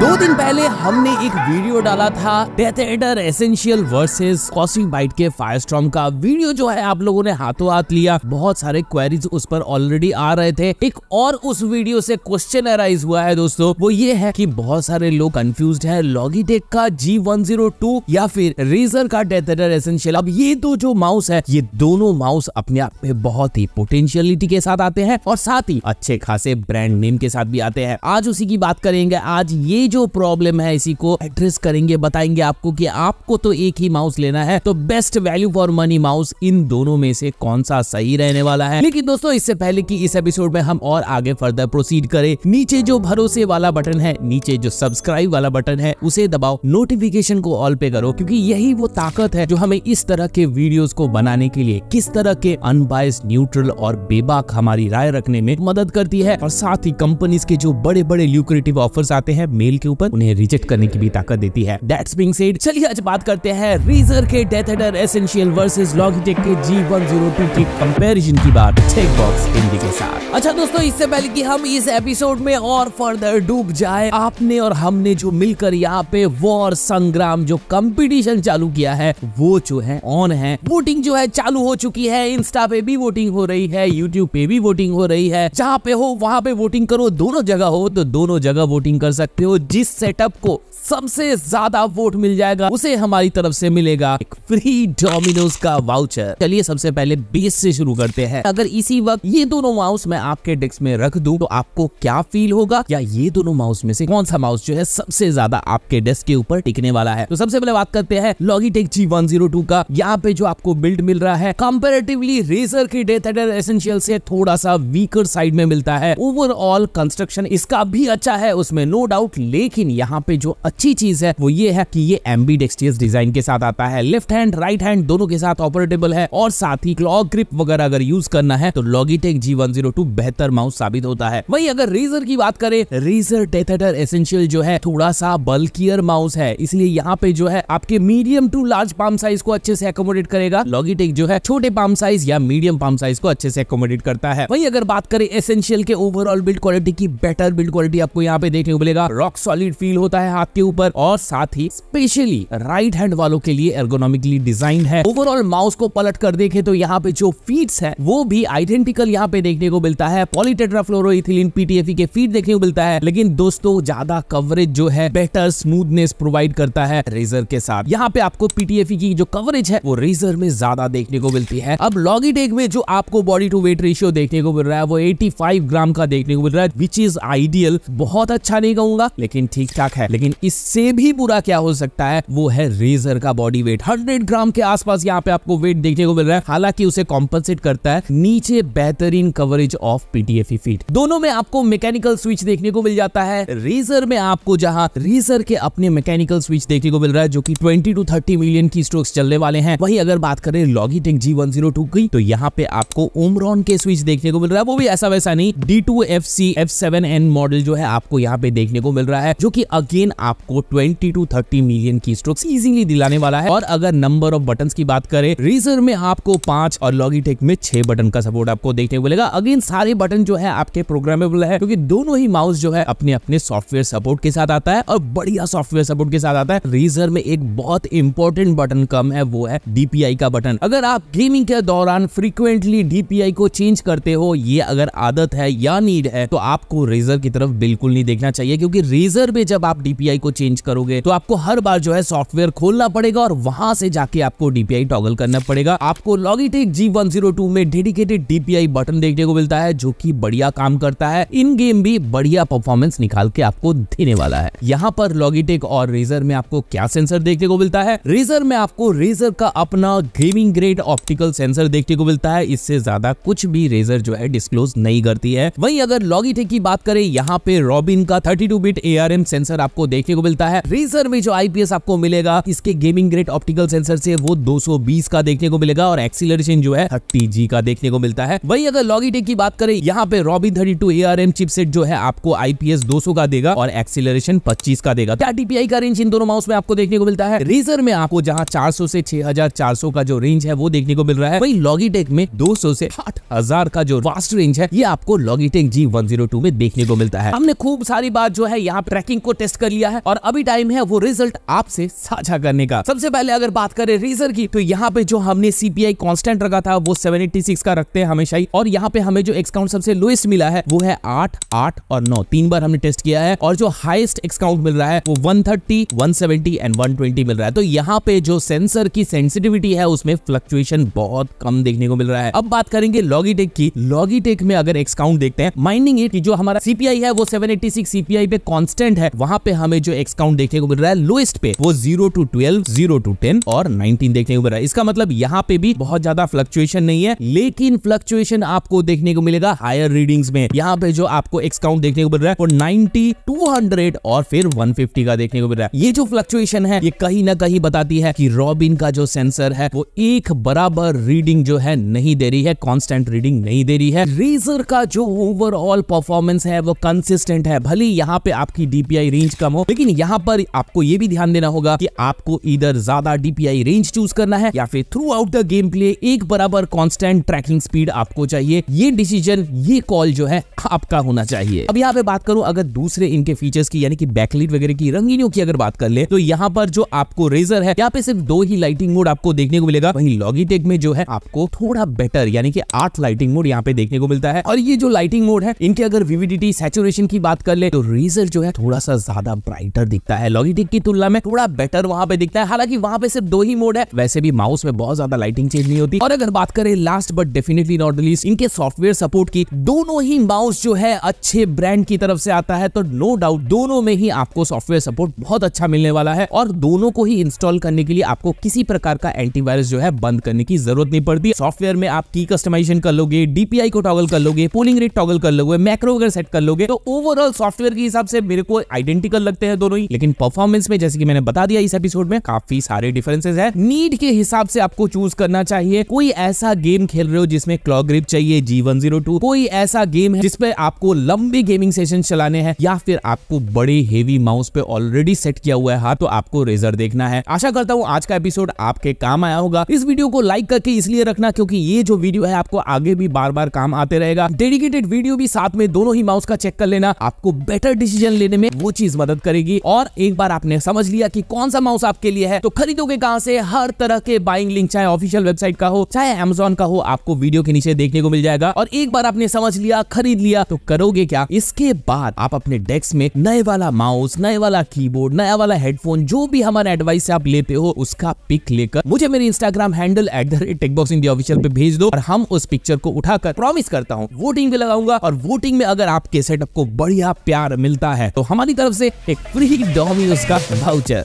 दो दिन पहले हमने एक वीडियो डाला था DeathAdder Essential versus Cosmic Byte के फायरस्टॉर्म का वीडियो जो है आप लोगों ने हाथों हाथ लिया बहुत सारे क्वेरीज उस पर ऑलरेडी आ रहे थे एक और उस वीडियो से क्वेश्चन अराइज हुआ है दोस्तों वो ये है कि बहुत सारे लोग कंफ्यूज है लॉगिटेक का जी या फिर रेजर का डेथ एडर एसेंशियल अब ये दो जो माउस है ये दोनों माउस अपने आप में बहुत ही पोटेंशियलिटी के साथ आते हैं और साथ ही अच्छे खासे ब्रांड नेम के साथ भी आते हैं आज उसी की बात करेंगे आज ये जो प्रॉब्लम है इसी को एड्रेस करेंगे बताएंगे आपको कि आपको तो एक ही माउस लेना है तो best value for money mouse इन दोनों में से कौन सा सही रहने वाला है लेकिन दोस्तों इससे पहले की इस एपिसोड में हम और आगे फर्दर प्रोसीड करें नीचे जो भरोसे वाला बटन है नीचे जो सब्सक्राइब वाला बटन है उसे दबाओ नोटिफिकेशन को ऑल पे करो क्योंकि यही वो ताकत है जो हमें इस तरह के वीडियोस को बनाने के लिए किस तरह के अनबायस न्यूट्रल और बेबाक हमारी राय रखने में मदद करती है और साथ ही कंपनीज के जो बड़े बड़े ल्यूक्रेटिव ऑफर्स आते हैं मेल के ऊपर उन्हें रिजेक्ट करने की भी ताकत देती है दैट्स बीइंग सेड चलिए आज बात करते हैं रीजर के DeathAdder Essential versus Logitech के G102 के कंपैरिजन की बात चेक बॉक्स हिंदी के साथ अच्छा दोस्तों इससे पहले कि हम इस एपिसोड में और फर्दर डूब जाए आपने और हमने जो मिलकर यहाँ पे वॉर संग्राम जो कंपटीशन चालू किया है वो जो है ऑन है वोटिंग जो है चालू हो चुकी है इंस्टा पे भी वोटिंग हो रही है यूट्यूब पे भी वोटिंग हो रही है जहाँ पे हो वहाँ पे वोटिंग करो दोनों जगह हो तो दोनों जगह वोटिंग कर सकते हो जिस सेटअप को सबसे ज्यादा वोट मिल जाएगा उसे हमारी तरफ से मिलेगा एक फ्री डोमिनोज का वाउचर चलिए सबसे पहले बेस से शुरू करते हैं अगर इसी वक्त ये दोनों माउस मैं आपके डेस्क में रख दूं तो आपको क्या फील होगा या ये दोनों माउस में से कौन सा माउस जो है सबसे ज्यादा आपके डेस्क के ऊपर टिकने वाला है तो सबसे पहले बात करते हैं Logitech G one zero two का यहाँ पे जो आपको बिल्ड मिल रहा है कंपेरेटिवली रेजर के डेथ एडर एसेंशियल से थोड़ा सा वीकर साइड में मिलता है ओवरऑल कंस्ट्रक्शन इसका भी अच्छा है उसमें नो डाउट ले लेकिन यहाँ पे जो अच्छी चीज है वो ये है कि ये एमबी एम्बी डिजाइन के साथ आता है लेफ्ट हैंड राइट हैंड दोनों के साथ ऑपरेटेबल है और साथ ही क्लॉक ग्रिप वगैरह अगर यूज करना है तो Logitech G one zero two बेहतर माउस साबित होता है वही अगर रेजर की बात करें रेजर टेथेटर एसेंशियल जो है थोड़ा सा बल्कियर माउस है इसलिए यहाँ पे जो है आपके medium to large palm size को अच्छे से अकोमोडेट करेगा लॉगिटेक जो है छोटे पाम साइज या मीडियम पाम साइज को अच्छे से अकोमोडेट करता है वही अगर बात करें एसेंशियल के ओवरऑल बिल्ड क्वालिटी की बेटर बिल्ड क्वालिटी आपको यहाँ पे देखने को मिलेगा रॉक्स सॉलिड फील होता है आपके ऊपर और साथ ही स्पेशली राइट हैंड वालों के लिए एर्गोनॉमिकली डिजाइन है ओवरऑल माउस को पलट कर देखे तो यहाँ पे जो फीट है वो भी आइडेंटिकल यहाँ पे देखने को मिलता है पॉलीटेट्राफ्लोरोन पीटीएफ e के फीट देखने को मिलता है लेकिन दोस्तों ज्यादा कवरेज जो है बेटर स्मूथनेस प्रोवाइड करता है रेजर के साथ यहाँ पे आपको पीटीएफ e की जो कवरेज है वो रेजर में ज्यादा देखने को मिलती है अब लॉगिटेक में जो आपको बॉडी टू वेट रेशियो देखने को मिल रहा है वो 85 ग्राम का देखने को मिल रहा है विच इज आइडियल बहुत अच्छा नहीं कहूंगा लेकिन लेकिन ठीक ठाक है लेकिन इससे भी बुरा क्या हो सकता है वो है रेजर का बॉडी वेट हंड्रेड ग्राम के आसपास यहाँ पे आपको वेट देखने को मिल रहा है हालांकि उसे कॉम्पनसेट करता है नीचे बेहतरीन कवरेज ऑफ पीटीएफ फीट दोनों में आपको मैकेनिकल स्विच देखने को मिल जाता है रेजर में आपको जहाँ रेजर के अपने मैकेनिकल स्विच देखने को मिल रहा है जो की ट्वेंटी टू थर्टी मिलियन की स्ट्रोक्स चलने वाले हैं वही अगर बात करें लॉगिटेक जी वन की तो यहाँ पे आपको ओमरॉन के स्विच देखने को मिल रहा है वो भी ऐसा वैसा नहीं D two F C F seven N model जो है आपको यहाँ पे देखने को मिल रहा है है जो की अगेन आपको ट्वेंटी टू थर्टी मिलियन की स्ट्रोक इजिली दिलाने वाला है और अगर नंबर ऑफ बटन की बात करें रेजर में आपको पांच और लॉगिटेक में छह बटन का सपोर्ट आपको देखने को मिलेगा अगेन सारे बटन जो है आपके प्रोग्रामेबल है क्योंकि दोनों ही माउस जो है अपने अपने सॉफ्टवेयर सपोर्ट के साथ आता है और बढ़िया सॉफ्टवेयर सपोर्ट के साथ आता है रेजर में एक बहुत इंपॉर्टेंट बटन कम है वो है डीपीआई का बटन अगर आप गेमिंग के दौरान फ्रीक्वेंटली डीपीआई को चेंज करते हो ये अगर आदत है या नीड है तो आपको रेजर की तरफ बिल्कुल नहीं देखना चाहिए क्योंकि रेजर ब्लेजर में जब आप डीपीआई को चेंज करोगे तो आपको हर बार जो है सॉफ्टवेयर खोलना पड़ेगा और वहां से जाके आपको डीपीआई टॉगल करना पड़ेगा आपको लॉगिटेक जी में डेडिकेटेड डीपीआई बटन देखने को मिलता है जो की बढ़िया काम करता है इन गेम भी बढ़िया परफॉर्मेंस निकाल के आपको देने वाला है यहाँ पर लॉगिटेक और रेजर में आपको क्या सेंसर देखने को मिलता है रेजर में आपको रेजर का अपना गेमिंग ग्रेड ऑप्टिकल सेंसर देखने को मिलता है इससे ज्यादा कुछ भी रेजर जो है डिस्क्लोज नहीं करती है वहीं अगर लॉगिटेक की बात करें यहाँ पे रॉबिन का 32 बिट ए एआरएम सेंसर आपको देखने को मिलता है रेजर में जो आईपीएस आपको मिलेगा इसके गेमिंग ग्रेड ऑप्टिकल सेंसर से वो 220 का देखने को मिलेगा और एक्सीलरेशन जो है थर्टी जी का देखने को मिलता है वही अगर लॉगिटेक की बात करें यहाँ पे रॉबी थर्टी टू चिपसेट जो है आपको आईपीएस दो का देगा और एक्सीलरेशन पच्चीस का देगा क्या टीपीआई का रेंज इन दोनों माउस में आपको देखने को मिलता है रेजर में आपको जहाँ चार से छह का जो रेंज है वो देखने को मिल रहा है वही लॉगिटेक में दो से आठ का जो वास्ट रेंज है ये आपको लॉगिटेक जी में देखने को मिलता है हमने खूब सारी बात जो है यहाँ पे ट्रैकिंग को टेस्ट कर लिया है और अभी टाइम है वो रिजल्ट आपसे साझा करने का सबसे पहले अगर बात करें रेजर की तो यहाँ पे जो हमने सीपीआई कॉन्स्टेंट रखा था वो सेवन का रखते हैं हमेशा ही और यहाँ पे हमें जो एक्सकाउंट सबसे लोएस्ट मिला है वो है आठ आठ और नौ तीन बार हमने टेस्ट किया है और जो हाइस्ट एक्सकाउंट मिल रहा है वो वन थर्टी एंड वन मिल रहा है तो यहाँ पे जो सेंसर की सेंसिटिविटी है उसमें फ्लक्चुएशन बहुत कम देखने को मिल रहा है अब बात करेंगे लॉगीटेक की लॉगीटेक में अगर एक्सकाउंट देखते हैं माइंडिंग इट जो हमारा सीपीआई है वो सेवन एट्टी सीपीआई पे कॉन्स्टेंट कांस्टेंट है वहां पे हमें जो एक्स काउंट देखने को मिल रहा है लोएस्ट पे वो zero two twelve zero two ten और नाइनटीन देखने को मिल रहा है इसका मतलब यहाँ पे भी बहुत ज्यादा फ्लक्चुएशन नहीं है लेकिन फ्लक्चुएशन आपको देखने को मिलेगा हायर रीडिंग्स में यहाँ पे जो आपको एक्स काउंट देखने को मिल रहा है वो नाइनटी टू हंड्रेड और फिर वन फिफ्टी का देखने को मिल रहा है ये जो फ्लक्चुएशन है ये कहीं ना कहीं बताती है कि रॉबिन का जो सेंसर है वो एक बराबर रीडिंग जो है नहीं दे रही है कांस्टेंट रीडिंग नहीं दे रही है रेजर का जो ओवरऑल परफॉर्मेंस है वो कंसिस्टेंट है भले यहाँ पे आपकी डीपीआई रेंज कम हो लेकिन यहाँ पर आपको ये भी ध्यान देना होगा कि आपको इधर ज्यादा डीपीआई रेंज चूज करना है या फिर throughout the game play एक बराबर कॉन्स्टेंट ट्रैकिंग स्पीड आपको चाहिए ये डिसीजन ये कॉल जो है आपका होना चाहिए अब यहाँ पे बात करूं अगर दूसरे इनके फीचर्स की यानी कि बैकलीट वगैरह की रंगीनियों की अगर बात कर ले तो यहाँ पर जो आपको रेजर है यहाँ पे सिर्फ दो ही लाइटिंग मोड आपको देखने को मिलेगा वहीं लॉगीटेक में जो है आपको थोड़ा बेटर यानी कि आठ लाइटिंग मोड यहाँ पे देखने को मिलता है और ये जो लाइटिंग मोड है इनके अगर विविडिटी सेचुरेशन की बात कर ले तो रेजर जो है थोड़ा सा ज्यादा ब्राइटर दिखता है लॉगिटिक की तुलना में थोड़ा बेटर वहां पे दिखता है हालांकि वहां पे सिर्फ दो ही मोड है वैसे भी माउस में बहुत ज्यादा लाइटिंग चेंज नहीं होती और अगर बात करें last but definitely not least इनके सॉफ्टवेयर सपोर्ट की दोनों ही माउस जो है अच्छे ब्रांड की तरफ से आता है तो नो डाउट दोनों में ही आपको सॉफ्टवेयर सपोर्ट बहुत अच्छा मिलने वाला है और दोनों को ही इंस्टॉल करने के लिए आपको किसी प्रकार का एंटीवायरस जो है बंद करने की जरूरत नहीं पड़ती सॉफ्टवेयर में आप की कस्टमाइजेशन कर लोगे डीपीआई को टॉगल कर लोगे पोलिंग रेट टॉगल कर लोगे मैक्रो अगर सेट कर लोगे तो ओवरऑल सॉफ्टवेयर के हिसाब से मेरे को को आइडेंटिकल लगते हैं दोनों ही लेकिन परफॉर्मेंस में जैसे कि मैंने बता दिया इस एपिसोड में काफी सारे डिफरेंसेस है नीड के हिसाब से आपको चूज करना चाहिए कोई ऐसा गेम खेल रहे हो जिसमें क्लॉक ग्रिप चाहिए जी वन जीरो टू कोई ऐसा गेम है जिसपे आपको लंबी गेमिंग सेशन चलाने हैं या फिर आपको बड़े हेवी माउस पे ऑलरेडी सेट किया हुआ है हाँ तो आपको रेजर देखना है आशा करता हूँ आज का एपिसोड आपके काम आया होगा इस वीडियो को लाइक करके इसलिए रखना क्योंकि ये जो वीडियो है आपको आगे भी बार बार काम आते रहेगा डेडिकेटेड वीडियो भी साथ में दोनों ही माउस का चेक कर लेना आपको बेटर डिसीजन लेने में वो चीज मदद करेगी और एक बार आपने समझ लिया कि कौन सा माउस आपके लिए है तो खरीदोगे कहाँ से हर तरह के बाइंग लिंक चाहे ऑफिशियल वेबसाइट का हो चाहे अमेजोन का हो आपको वीडियो के नीचे देखने को मिल जाएगा और एक बार आपने समझ लिया खरीद लिया तो करोगे क्या इसके बाद आप अपने डेस्क में नए वाला माउस नए वाला कीबोर्ड नया वाला हेडफोन जो भी हमारा एडवाइस आप लेते हो उसका पिक लेकर मुझे मेरे Instagram handle at the rate TechBox India official पे भेज दो और हम उस पिक्चर को उठाकर प्रॉमिस करता हूँ वोटिंग भी लगाऊंगा और वोटिंग में अगर आपके सेटअप को बढ़िया प्यार मिलता है तो तो हमारी तरफ से एक फ्री डोमिनोज का वाउचर